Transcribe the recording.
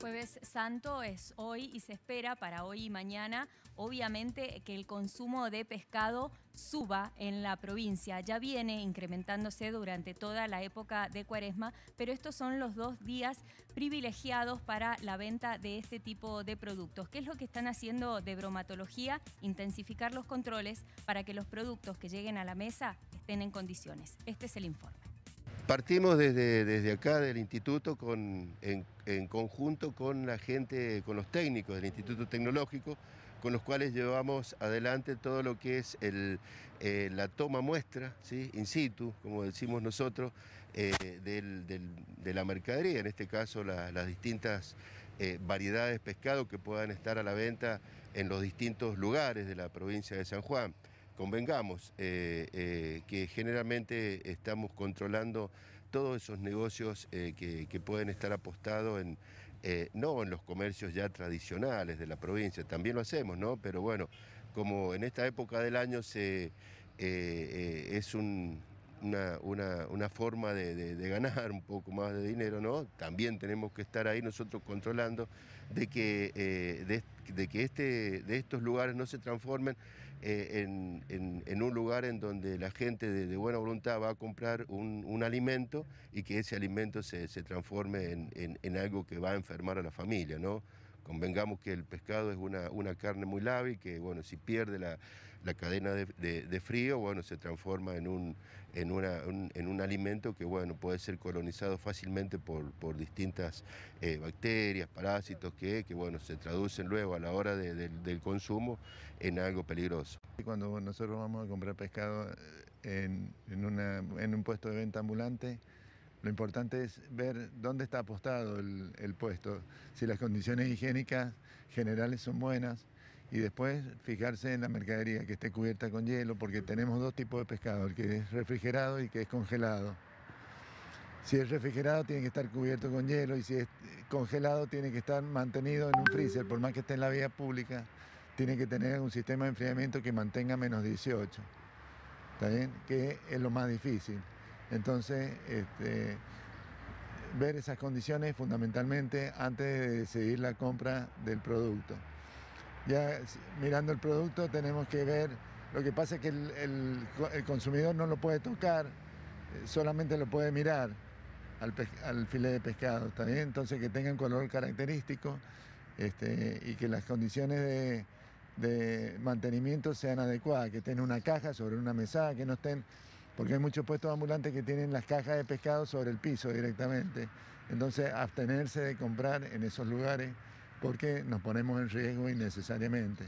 Jueves Santo es hoy y se espera para hoy y mañana, obviamente, que el consumo de pescado suba en la provincia. Ya viene incrementándose durante toda la época de cuaresma, pero estos son los dos días privilegiados para la venta de este tipo de productos. ¿Qué es lo que están haciendo de bromatología? Intensificar los controles para que los productos que lleguen a la mesa estén en condiciones. Este es el informe. Partimos desde, desde acá del instituto en, conjunto con la gente, con los técnicos del Instituto Tecnológico, con los cuales llevamos adelante todo lo que es eh, la toma muestra, ¿sí? in situ, como decimos nosotros, eh, de la mercadería, en este caso las distintas eh, variedades de pescado que puedan estar a la venta en los distintos lugares de la provincia de San Juan convengamos eh, eh, que generalmente estamos controlando todos esos negocios eh, que, que, pueden estar apostados en, no en los comercios ya tradicionales de la provincia, también lo hacemos, ¿no? Pero bueno, como en esta época del año se, es un una, forma de, ganar un poco más de dinero, ¿no? También tenemos que estar ahí nosotros controlando de que, eh, de, que este, de estos lugares no se transformen eh, en, un lugar en donde la gente de, buena voluntad va a comprar un, alimento y que ese alimento se, transforme en, en, algo que va a enfermar a la familia, ¿no? Convengamos que el pescado es una, carne muy lave y que, bueno, si pierde la, cadena de, frío, bueno, se transforma en un, alimento que, bueno, puede ser colonizado fácilmente por, distintas eh, bacterias, parásitos, que, bueno, se traducen luego a la hora del consumo en algo peligroso. Cuando nosotros vamos a comprar pescado eh, en un puesto de venta ambulante, lo importante es ver dónde está apostado el, puesto, si las condiciones higiénicas generales son buenas y después fijarse en la mercadería que esté cubierta con hielo, porque tenemos dos tipos de pescado, el que es refrigerado y el que es congelado. Si es refrigerado tiene que estar cubierto con hielo y si es congelado tiene que estar mantenido en un freezer, por más que esté en la vía pública, tiene que tener un sistema de enfriamiento que mantenga menos 18. Que es lo más difícil. Entonces, este, ver esas condiciones fundamentalmente antes de decidir la compra del producto. Ya mirando el producto tenemos que ver, lo que pasa es que el, consumidor no lo puede tocar, eh, solamente lo puede mirar al, al filete de pescado, Entonces que tengan color característico este, y que las condiciones de, de mantenimiento sean adecuadas, que estén en una caja sobre una mesada, que no estén porque hay muchos puestos ambulantes que tienen las cajas de pescado sobre el piso directamente. Entonces, abstenerse de comprar en esos lugares porque nos ponemos en riesgo innecesariamente.